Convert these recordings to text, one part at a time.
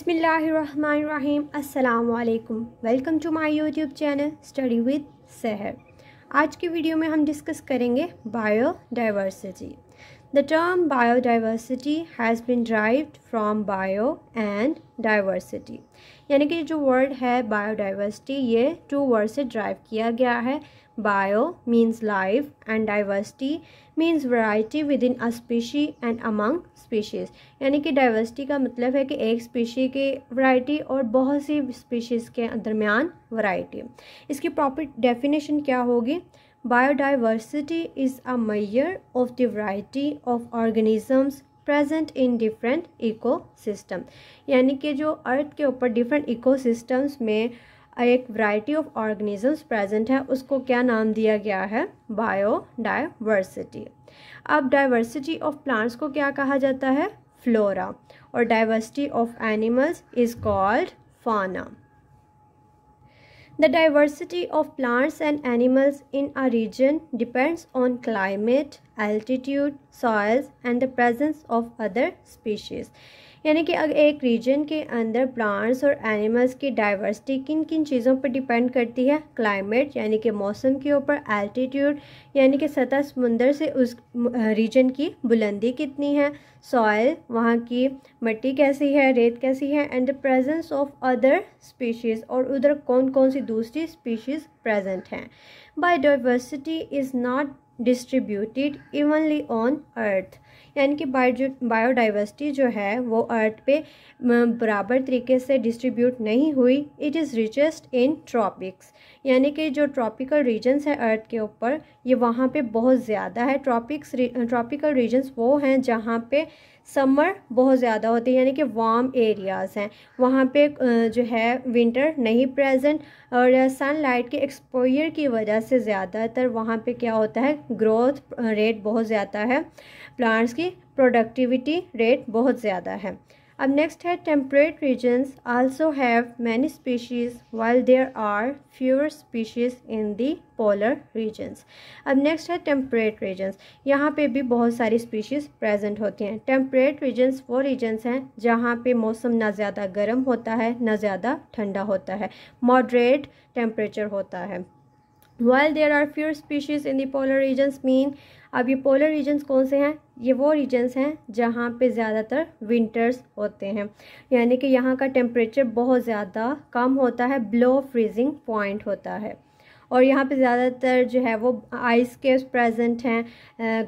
बसमीम् अल्लाम welcome to my YouTube channel study with Sahar आज की वीडियो में हम डिस्कस करेंगे biodiversity The term biodiversity has been derived from bio and diversity. यानी कि जो word है biodiversity ये two words से derive किया गया है Bio means life and diversity means variety within a species and among species. यानी कि diversity का मतलब है कि एक species के variety और बहुत सी species के दरमियान variety. इसकी proper definition क्या होगी Biodiversity is a measure of the variety of organisms present in different ecosystem यानी कि जो अर्थ के ऊपर डिफरेंट इकोसिस्टम्स में एक वैरायटी ऑफ ऑर्गेनिजम्स प्रेजेंट है उसको क्या नाम दिया गया है बायो बायोडाइवर्सिटी अब डाइवर्सिटी ऑफ प्लांट्स को क्या कहा जाता है फ्लोरा और diversity of animals is called fauna The diversity of plants and animals in a region depends on climate, altitude, soils and the presence of other species. यानी कि अगर एक रीजन के अंदर प्लांट्स और एनिमल्स की डाइवर्सिटी किन किन चीज़ों पर डिपेंड करती है क्लाइमेट यानी कि मौसम के ऊपर एल्टीट्यूड यानी कि सतह समुंदर से उस रीजन की बुलंदी कितनी है सॉयल वहाँ की मिट्टी कैसी है रेत कैसी है and the presence of other species और उधर कौन कौन सी दूसरी स्पीशीज़ प्रेजेंट हैं biodiversity is not distributed evenly on earth यानी कि बायोडाइवर्सिटी जो है वो अर्थ पे बराबर तरीके से डिस्ट्रीब्यूट नहीं हुई it is richest in tropics यानी कि जो ट्रॉपिकल रीजन्स हैं अर्थ के ऊपर ये वहाँ पे बहुत ज़्यादा है ट्रॉपिक्स ट्रॉपिकल रीजन्स वो हैं जहाँ पे समर बहुत ज़्यादा होते हैं यानी कि वार्म एरियाज़ हैं वहाँ पे जो है विंटर नहीं प्रेजेंट और सनलाइट के एक्सपोयर की वजह से ज़्यादातर वहाँ पे क्या होता है ग्रोथ रेट बहुत ज़्यादा है प्लांट्स की प्रोडक्टिविटी रेट बहुत ज़्यादा है अब नेक्स्ट है temperate regions also have many species while there are fewer species in the polar regions अब नेक्स्ट है टेम्परेट रीजन्स यहाँ पे भी बहुत सारी स्पीशीज़ प्रेजेंट होती हैं टेम्परेट रीजन्स वो रीजन्स हैं जहाँ पे मौसम ना ज़्यादा गर्म होता है ना ज़्यादा ठंडा होता है मॉडरेट टेम्परेचर होता है world there are fewer species in the polar regions mean अब ये पोलर रीजन्स कौन से हैं ये वो रीजन्स हैं जहाँ पे ज़्यादातर विंटर्स होते हैं यानी कि यहाँ का टेम्परेचर बहुत ज़्यादा कम होता है ब्लो फ्रीजिंग पॉइंट होता है और यहाँ पे ज़्यादातर जो है वो आइस केव्स प्रेजेंट हैं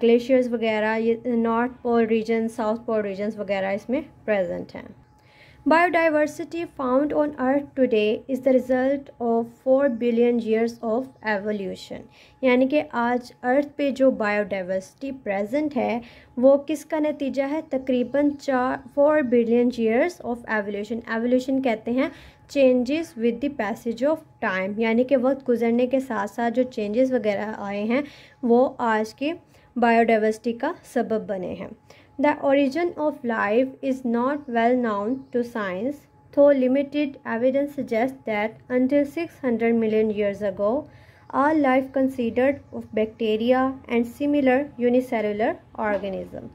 ग्लेशियर्स वगैरह ये north pole region south pole regions वगैरह इसमें प्रेजेंट हैं biodiversity found on earth today is the result of four billion years of evolution यानी कि आज अर्थ पे जो बायोडाइवर्सिटी प्रेजेंट है वो किसका नतीजा है तकरीबन चार four billion years of evolution evolution कहते हैं changes with the passage of time यानी कि वक्त गुजरने के साथ साथ जो चेंजेस वगैरह आए हैं वो आज के बायोडाइवर्सिटी का सबब बने हैं the origin of life is not well known to science though limited evidence suggest that until six hundred million years ago all life considered of bacteria and similar unicellular organism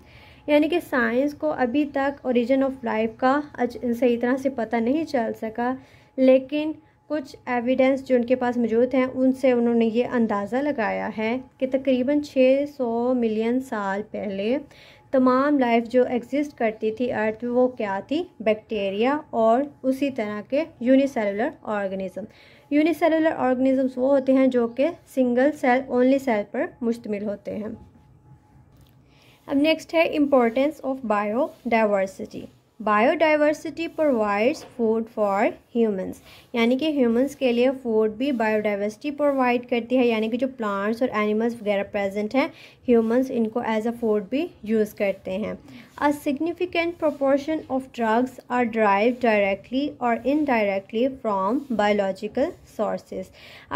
यानी कि science को अभी तक origin of life का सही तरह से पता नहीं चल सका लेकिन कुछ एविडेंस जो उनके पास मौजूद हैं उनसे उन्होंने ये अंदाज़ा लगाया है कि तकरीबन 600 मिलियन साल पहले तमाम लाइफ जो एग्जिस्ट करती थी अर्थ में वो क्या थी बैक्टीरिया और उसी तरह के यूनिसेलुलर ऑर्गेनिज्म यूनिसेलुलर ऑर्गेनिजम्स वो होते हैं जो कि सिंगल सेल ओनली सेल पर मुश्तमिल होते हैं अब नेक्स्ट है importance of bio diversity biodiversity provides food for humans यानी कि ह्यूमंस के लिए फूड भी बायोडाइवर्सिटी प्रोवाइड करती है यानी कि जो प्लांट्स और एनिमल्स वगैरह प्रेजेंट हैं ह्यूमंस इनको एज अ फूड भी यूज़ करते हैं a significant proportion of drugs are drive directly और इनडायरेक्टली फ्रॉम बायोलॉजिकल सोर्सेज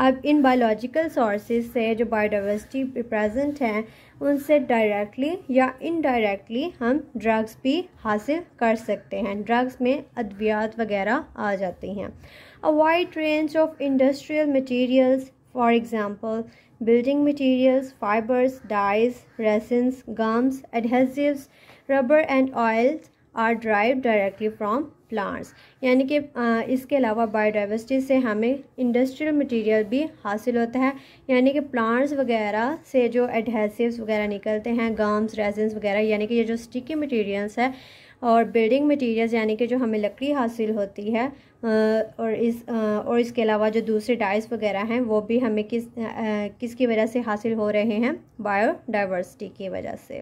अब इन बायोलॉजिकल सोर्सेज से जो बायोडाइवर्सिटी प्रेजेंट हैं उनसे डायरेक्टली या इनडायरेक्टली हम ड्रग्स भी हासिल कर सकते हैं ड्रग्स में अद्वियात वगैरह आ जाती हैं a wide range of industrial materials for example building materials fibres dyes resins, gums adhesives rubber and oils are drive directly from plants यानी कि इसके अलावा बायोडाइवर्सिटी से हमें इंडस्ट्रियल मटेरियल भी हासिल होता है यानी कि प्लांट्स वगैरह से जो एडहेसिव्स वगैरह निकलते हैं गम्स रेजेंस वगैरह यानी कि ये जो स्टिकी मटेरियल्स है और बिल्डिंग मटेरियल्स यानी कि जो हमें लकड़ी हासिल होती है और इस और इसके अलावा जो दूसरे डाइस वगैरह हैं वो भी हमें किस किसकी वजह से हासिल हो रहे हैं बायोडाइवर्सिटी की वजह से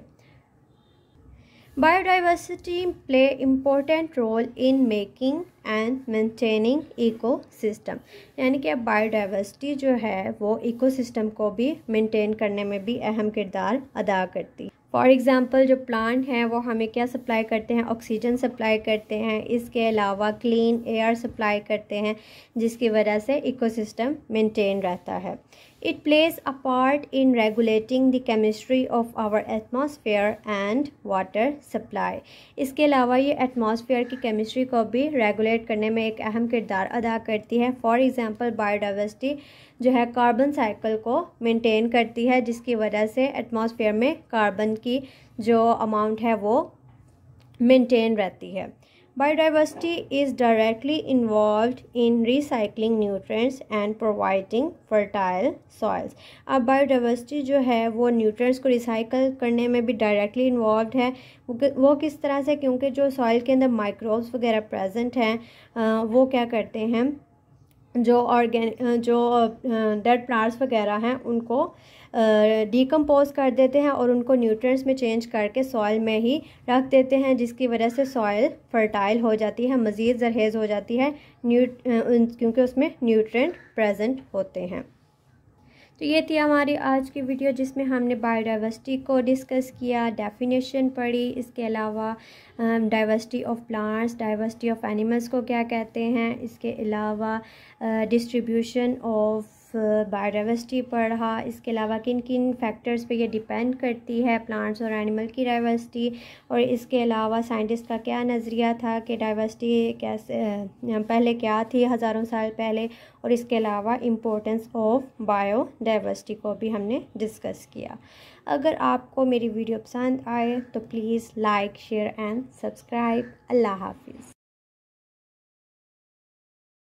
Biodiversity play important role in making and maintaining ecosystem. यानी कि अब बायोडाइवर्सिटी जो है वो इकोसिस्टम को भी मेंटेन करने में भी अहम किरदार अदा करती है फॉर एग्ज़ाम्पल जो प्लांट हैं वो हमें क्या सप्लाई करते हैं ऑक्सीजन सप्लाई करते हैं इसके अलावा क्लीन एयर सप्लाई करते हैं जिसकी वजह से इकोसिस्टम मेंटेन रहता है it plays a part in regulating the chemistry of our atmosphere and water supply इसके अलावा ये एटमॉस्फेयर की केमिस्ट्री को भी रेगुलेट करने में एक अहम किरदार अदा करती है फॉर एग्ज़ाम्पल बायोडावर्सिटी जो है कार्बन साइकिल को मेंटेन करती है जिसकी वजह से एटमॉस्फेयर में कार्बन की जो अमाउंट है वो मेंटेन रहती है biodiversity is directly involve in recycling nutrients and providing fertile soils अब बायोडाइवर्सिटी जो है वो न्यूट्रेंट्स को रिसाइकल करने में भी डायरेक्टली इन्वॉल्व है वो किस तरह से क्योंकि जो सॉइल के अंदर माइक्रोब्स वगैरह प्रेजेंट हैं वो क्या करते हैं जो ऑर्गेन जो डेड प्लांट्स वगैरह हैं उनको डीकम्पोज कर देते हैं और उनको न्यूट्रिएंट्स में चेंज करके सॉइल में ही रख देते हैं जिसकी वजह से सॉइल फर्टाइल हो जाती है मज़ीद जरहेज़ हो जाती है न्यूट क्योंकि उसमें न्यूट्रेंट प्रेजेंट होते हैं तो ये थी हमारी आज की वीडियो जिसमें हमने बायोडाइवर्सिटी को डिस्कस किया डेफिनेशन पढ़ी इसके अलावा diversity of plants diversity of animals को क्या कहते हैं इसके अलावा डिस्ट्रीब्यूशन ऑफ बायोडाइवर्सिटी पढ़ा इसके अलावा किन किन फैक्टर्स पे ये डिपेंड करती है प्लांट्स और एनिमल की डाइवर्सिटी और इसके अलावा साइंटिस्ट का क्या नज़रिया था कि डाइवर्सिटी कैसे पहले क्या थी हज़ारों साल पहले और इसके अलावा इम्पोर्टेंस ऑफ डाइवर्सिटी को भी हमने डिस्कस किया अगर आपको मेरी वीडियो पसंद आए तो please like share and subscribe अल्लाह हाफिज़